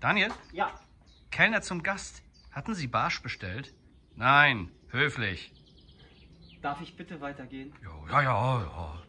Daniel? Ja. Kellner zum Gast. Hatten Sie Barsch bestellt? Nein, höflich. Darf ich bitte weitergehen? Ja, ja, ja, ja.